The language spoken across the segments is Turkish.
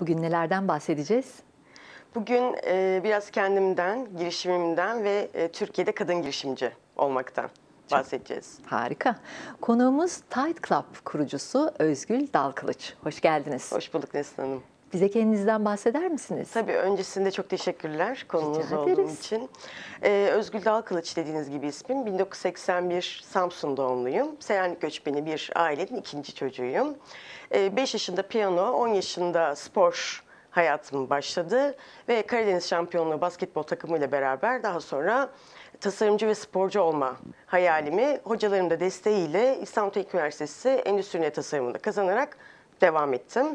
Bugün nelerden bahsedeceğiz? Bugün e, biraz kendimden, girişimimden ve e, Türkiye'de kadın girişimci olmaktan bahsedeceğiz. Harika. Konuğumuz Tight Club kurucusu Özgül Dalkılıç. Hoş geldiniz. Hoş bulduk Neslihan Hanım. Bize kendinizden bahseder misiniz? Tabii öncesinde çok teşekkürler konumuz olduğum için. Ee, Özgül Dalkılıç dediğiniz gibi ismim. 1981 Samsun doğumluyum. Selanik göçmeni bir ailenin ikinci çocuğuyum. Ee, 5 yaşında piyano, 10 yaşında spor hayatım başladı ve Karadeniz Şampiyonluğu basketbol takımıyla beraber daha sonra tasarımcı ve sporcu olma hayalimi hocalarım da desteğiyle İstanbul Teknik Üniversitesi Endüstri Tasarımı'nda kazanarak devam ettim.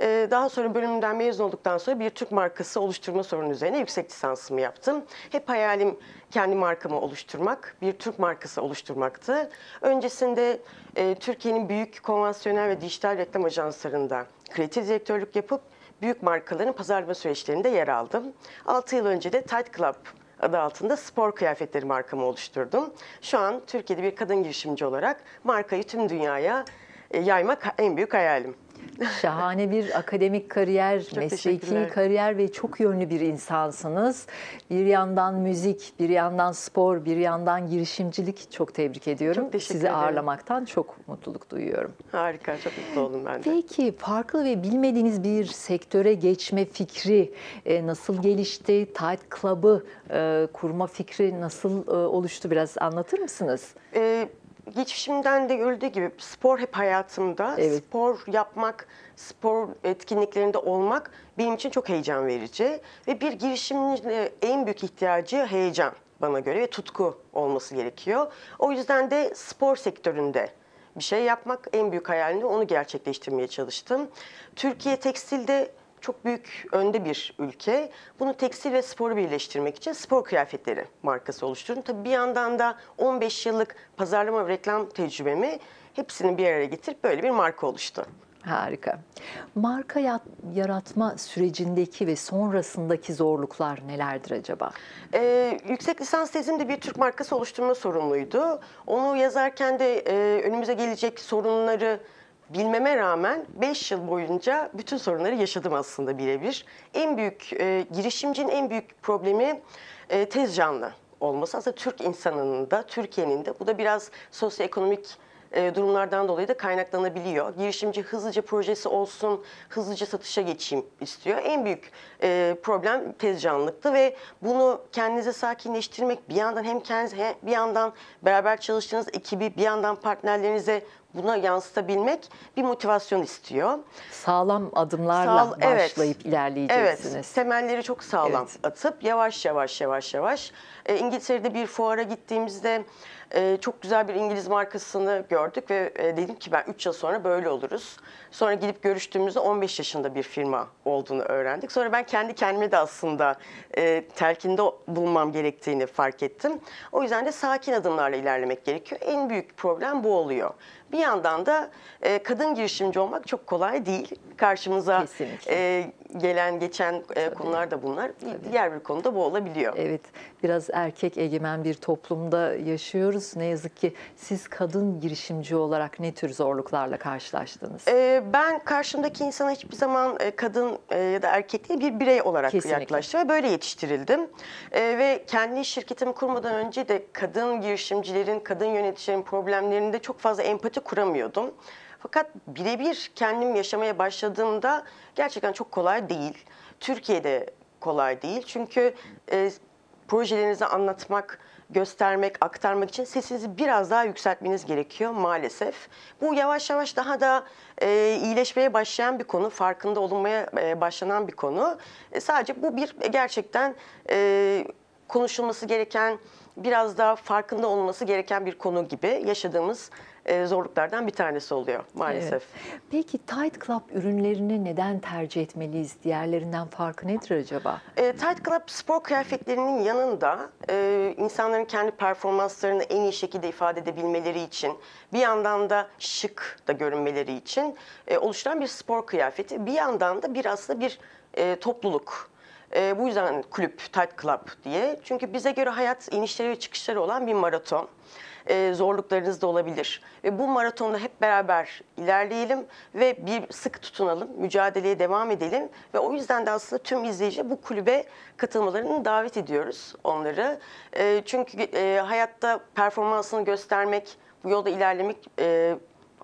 Ee, daha sonra bölümümden mezun olduktan sonra bir Türk markası oluşturma sorunu üzerine yüksek lisansımı yaptım. Hep hayalim kendi markamı oluşturmak, bir Türk markası oluşturmaktı. Öncesinde e, Türkiye'nin büyük konvansiyonel ve dijital reklam ajanslarında kreatif direktörlük yapıp büyük markaların pazarlama süreçlerinde yer aldım. 6 yıl önce de Tight Club adı altında spor kıyafetleri markamı oluşturdum. Şu an Türkiye'de bir kadın girişimci olarak markayı tüm dünyaya e, yaymak en büyük hayalim. Şahane bir akademik kariyer, çok mesleki kariyer ve çok yönlü bir insansınız. Bir yandan müzik, bir yandan spor, bir yandan girişimcilik çok tebrik ediyorum. Çok Sizi ederim. ağırlamaktan çok mutluluk duyuyorum. Harika, çok mutlu oldum ben de. Peki farklı ve bilmediğiniz bir sektöre geçme fikri e, nasıl gelişti? Tight Club'ı e, kurma fikri nasıl e, oluştu? Biraz anlatır mısınız? Evet geçmişimden de öldüğü gibi spor hep hayatımda. Evet. Spor yapmak, spor etkinliklerinde olmak benim için çok heyecan verici. Ve bir girişimcinin e, en büyük ihtiyacı heyecan bana göre ve tutku olması gerekiyor. O yüzden de spor sektöründe bir şey yapmak en büyük hayalimdi. Onu gerçekleştirmeye çalıştım. Türkiye Tekstil'de çok büyük önde bir ülke. Bunu tekstil ve sporu birleştirmek için spor kıyafetleri markası oluşturdum. Tabii bir yandan da 15 yıllık pazarlama ve reklam tecrübemi hepsini bir araya getirip böyle bir marka oluştu. Harika. Marka yaratma sürecindeki ve sonrasındaki zorluklar nelerdir acaba? Ee, yüksek lisans tezimde bir Türk markası oluşturma sorumluydu. Onu yazarken de e, önümüze gelecek sorunları bilmeme rağmen 5 yıl boyunca bütün sorunları yaşadım aslında birebir. En büyük e, girişimcinin en büyük problemi e, tez canlı olması. Aslında Türk insanının da, Türkiye'nin de bu da biraz sosyoekonomik e, durumlardan dolayı da kaynaklanabiliyor. Girişimci hızlıca projesi olsun, hızlıca satışa geçeyim istiyor. En büyük e, problem tez canlılıktı ve bunu kendinize sakinleştirmek bir yandan hem kendinize hem bir yandan beraber çalıştığınız ekibi bir yandan partnerlerinize buna yansıtabilmek bir motivasyon istiyor. Sağlam adımlarla Sağ, evet, başlayıp ilerleyeceksiniz. Evet, temelleri çok sağlam evet. atıp yavaş yavaş yavaş yavaş. E, İngiltere'de bir fuara gittiğimizde e, çok güzel bir İngiliz markasını gördük ve e, dedim ki ben 3 yıl sonra böyle oluruz. Sonra gidip görüştüğümüzde 15 yaşında bir firma olduğunu öğrendik. Sonra ben kendi kendime de aslında e, telkinde bulmam gerektiğini fark ettim. O yüzden de sakin adımlarla ilerlemek gerekiyor. En büyük problem bu oluyor. Bir yandan da e, kadın girişimci olmak çok kolay değil. Karşımıza e, gelen geçen e, konular da bunlar. Tabii. Diğer bir konu da bu olabiliyor. Evet, biraz erkek egemen bir toplumda yaşıyoruz. Ne yazık ki siz kadın girişimci olarak ne tür zorluklarla karşılaştınız? E, ben karşımdaki insana hiçbir zaman e, kadın e, ya da erkek değil bir birey olarak Kesinlikle. yaklaştım ve böyle yetiştirildim. E, ve kendi şirketimi kurmadan önce de kadın girişimcilerin, kadın yöneticilerin problemlerinde çok fazla empati kuramıyordum. Fakat birebir kendim yaşamaya başladığımda gerçekten çok kolay değil. Türkiye'de kolay değil. Çünkü e, projelerinizi anlatmak, göstermek, aktarmak için sesinizi biraz daha yükseltmeniz gerekiyor maalesef. Bu yavaş yavaş daha da e, iyileşmeye başlayan bir konu, farkında olunmaya e, başlanan bir konu. E, sadece bu bir e, gerçekten e, konuşulması gereken, biraz daha farkında olunması gereken bir konu gibi yaşadığımız e, zorluklardan bir tanesi oluyor maalesef. Evet. Peki Tight Club ürünlerini neden tercih etmeliyiz? Diğerlerinden farkı nedir acaba? E, Tight Club spor kıyafetlerinin yanında e, insanların kendi performanslarını en iyi şekilde ifade edebilmeleri için bir yandan da şık da görünmeleri için e, oluşturan bir spor kıyafeti. Bir yandan da bir aslında bir e, topluluk e, bu yüzden kulüp, tight club diye. Çünkü bize göre hayat inişleri ve çıkışları olan bir maraton e, zorluklarınız da olabilir. Ve bu maratonda hep beraber ilerleyelim ve bir sık tutunalım, mücadeleye devam edelim. Ve o yüzden de aslında tüm izleyici bu kulübe katılmalarını davet ediyoruz onları. E, çünkü e, hayatta performansını göstermek, bu yolda ilerlemek e,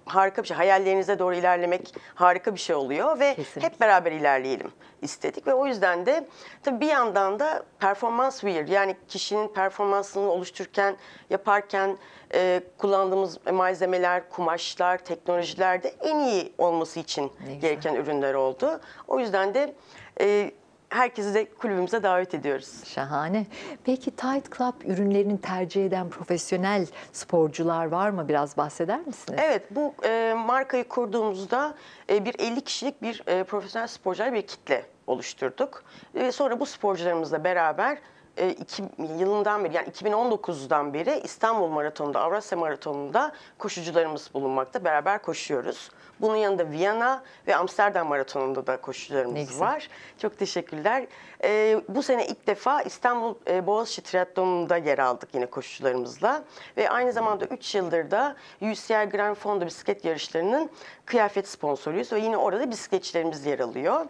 harika bir şey. Hayallerinize doğru ilerlemek harika bir şey oluyor ve Kesinlikle. hep beraber ilerleyelim istedik ve o yüzden de tabii bir yandan da performans wear yani kişinin performansını oluştururken, yaparken e, kullandığımız malzemeler, kumaşlar, teknolojiler de en iyi olması için gereken ürünler oldu. O yüzden de e, herkesi de kulübümüze davet ediyoruz. Şahane. Peki Tight Club ürünlerini tercih eden profesyonel sporcular var mı? Biraz bahseder misiniz? Evet, bu e, markayı kurduğumuzda e, bir 50 kişilik bir e, profesyonel sporcular bir kitle oluşturduk. Ve sonra bu sporcularımızla beraber e, iki, yılından beri yani 2019'dan beri İstanbul Maratonu'nda, Avrasya Maratonu'nda koşucularımız bulunmakta. Beraber koşuyoruz. Bunun yanında Viyana ve Amsterdam Maratonu'nda da koşucularımız var. Çok teşekkürler. E, bu sene ilk defa İstanbul e, Boğaziçi Triatlonu'nda yer aldık yine koşucularımızla. Ve aynı zamanda 3 yıldır da UCI Grand Fondo bisiklet yarışlarının kıyafet sponsoruyuz. Ve yine orada bisikletçilerimiz yer alıyor.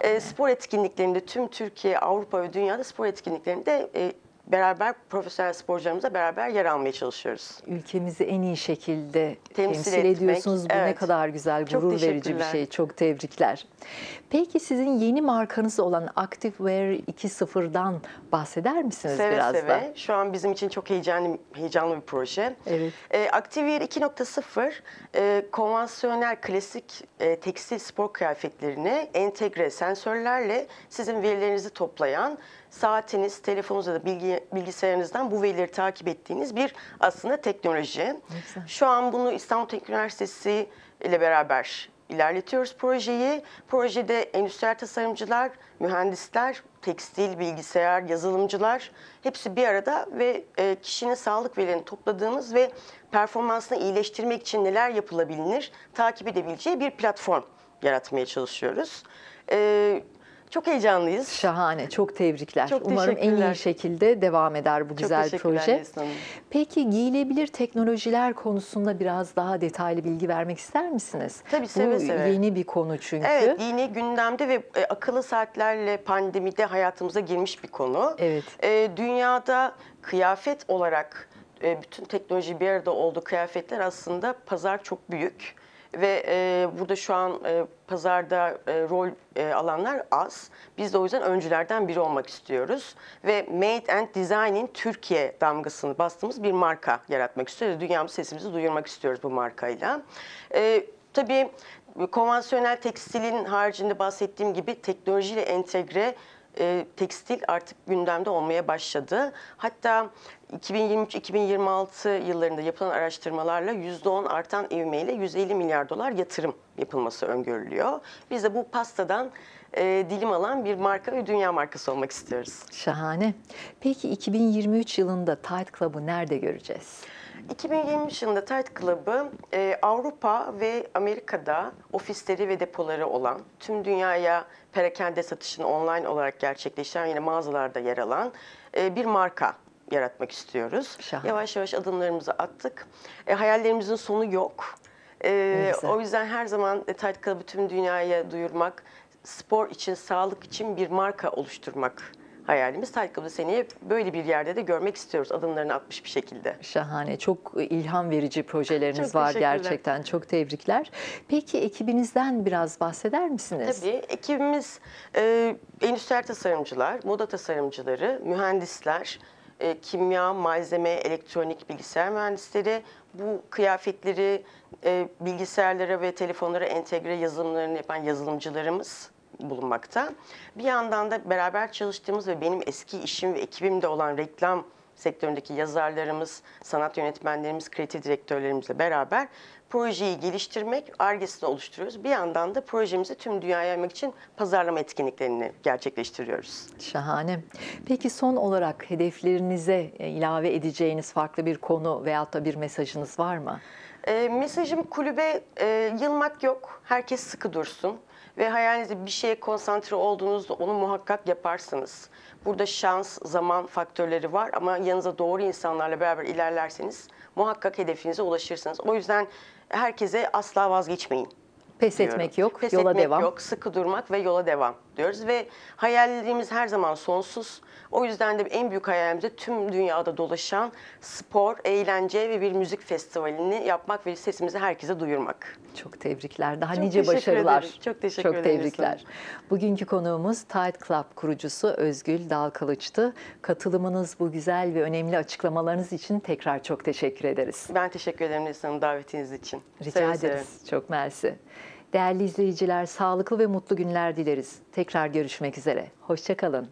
E, spor etkinliklerinde tüm Türkiye, Avrupa ve dünyada spor etkinliklerinde de e, beraber profesyonel sporcularımızla beraber yer almaya çalışıyoruz. Ülkemizi en iyi şekilde temsil, temsil etmek, ediyorsunuz. Bu evet. ne kadar güzel, Çok gurur verici bir şey. Çok tebrikler. Peki sizin yeni markanız olan Activewear 2.0'dan bahseder misiniz seve biraz seve. da? Şu an bizim için çok heyecanlı, heyecanlı bir proje. Evet. E, Activewear 2.0 e, konvansiyonel klasik e, tekstil spor kıyafetlerini entegre sensörlerle sizin verilerinizi toplayan saatiniz, telefonunuzda da bilgi, bilgisayarınızdan bu verileri takip ettiğiniz bir aslında teknoloji. Şu an bunu İstanbul Teknik Üniversitesi ile beraber ilerletiyoruz projeyi. Projede endüstriyel tasarımcılar, mühendisler, tekstil, bilgisayar, yazılımcılar hepsi bir arada ve e, kişinin sağlık verilerini topladığımız ve performansını iyileştirmek için neler yapılabilir takip edebileceği bir platform yaratmaya çalışıyoruz. E, çok heyecanlıyız. Şahane, çok tebrikler. Çok Umarım en iyi şekilde devam eder bu güzel çok proje. Peki giyilebilir teknolojiler konusunda biraz daha detaylı bilgi vermek ister misiniz? Tabii seve bu seve. yeni bir konu çünkü. Evet, yeni gündemde ve e, akıllı saatlerle pandemide hayatımıza girmiş bir konu. Evet. E, dünyada kıyafet olarak e, bütün teknoloji bir arada olduğu Kıyafetler aslında pazar çok büyük ve e, burada şu an e, pazarda e, rol e, alanlar az. Biz de o yüzden öncülerden biri olmak istiyoruz. Ve Made and Design'in Türkiye damgasını bastığımız bir marka yaratmak istiyoruz. Dünyamız sesimizi duyurmak istiyoruz bu markayla. E, tabii konvansiyonel tekstilin haricinde bahsettiğim gibi teknolojiyle entegre e, tekstil artık gündemde olmaya başladı. Hatta 2023-2026 yıllarında yapılan araştırmalarla %10 artan ivmeyle 150 milyar dolar yatırım yapılması öngörülüyor. Biz de bu pastadan e, dilim alan bir marka ve dünya markası olmak istiyoruz. Şahane. Peki 2023 yılında Tight Club'ı nerede göreceğiz? 2020 yılında Tide Club'ı e, Avrupa ve Amerika'da ofisleri ve depoları olan, tüm dünyaya perakende satışını online olarak gerçekleştiren yine mağazalarda yer alan e, bir marka yaratmak istiyoruz. Şahane. Yavaş yavaş adımlarımızı attık. E, hayallerimizin sonu yok. E, o yüzden her zaman e, Tert Club'ı tüm dünyaya duyurmak, spor için, sağlık için bir marka oluşturmak hayalimiz. Taykabı seni böyle bir yerde de görmek istiyoruz adımlarını atmış bir şekilde. Şahane. Çok ilham verici projeleriniz çok var gerçekten. Çok tebrikler. Peki ekibinizden biraz bahseder misiniz? Tabii. Ekibimiz e, endüstriyel tasarımcılar, moda tasarımcıları, mühendisler, e, kimya, malzeme, elektronik, bilgisayar mühendisleri bu kıyafetleri e, bilgisayarlara ve telefonlara entegre yazılımlarını yapan yazılımcılarımız bulunmakta. Bir yandan da beraber çalıştığımız ve benim eski işim ve ekibimde olan reklam sektöründeki yazarlarımız, sanat yönetmenlerimiz, kreatif direktörlerimizle beraber projeyi geliştirmek, argesini oluşturuyoruz. Bir yandan da projemizi tüm dünyaya yaymak için pazarlama etkinliklerini gerçekleştiriyoruz. Şahane. Peki son olarak hedeflerinize e, ilave edeceğiniz farklı bir konu veyahut da bir mesajınız var mı? E, mesajım kulübe e, yılmak yok, herkes sıkı dursun. Ve hayalinizde bir şeye konsantre olduğunuzda onu muhakkak yaparsınız. Burada şans, zaman faktörleri var ama yanınıza doğru insanlarla beraber ilerlerseniz muhakkak hedefinize ulaşırsınız. O yüzden herkese asla vazgeçmeyin. Pes diyorum. etmek yok, Pes yola etmek devam. yok, sıkı durmak ve yola devam kutluyoruz ve hayallerimiz her zaman sonsuz. O yüzden de en büyük hayalimizde tüm dünyada dolaşan spor, eğlence ve bir müzik festivalini yapmak ve sesimizi herkese duyurmak. Çok tebrikler. Daha Çok nice başarılar. Ederim. Çok teşekkür ederim. Çok tebrikler. Sana. Bugünkü konuğumuz Tight Club kurucusu Özgül Dalkılıç'tı. Katılımınız bu güzel ve önemli açıklamalarınız için tekrar çok teşekkür ederiz. Ben teşekkür ederim Neslihan davetiniz için. Rica Seve ederiz. Seve. Çok mersi. Değerli izleyiciler sağlıklı ve mutlu günler dileriz. Tekrar görüşmek üzere. Hoşçakalın.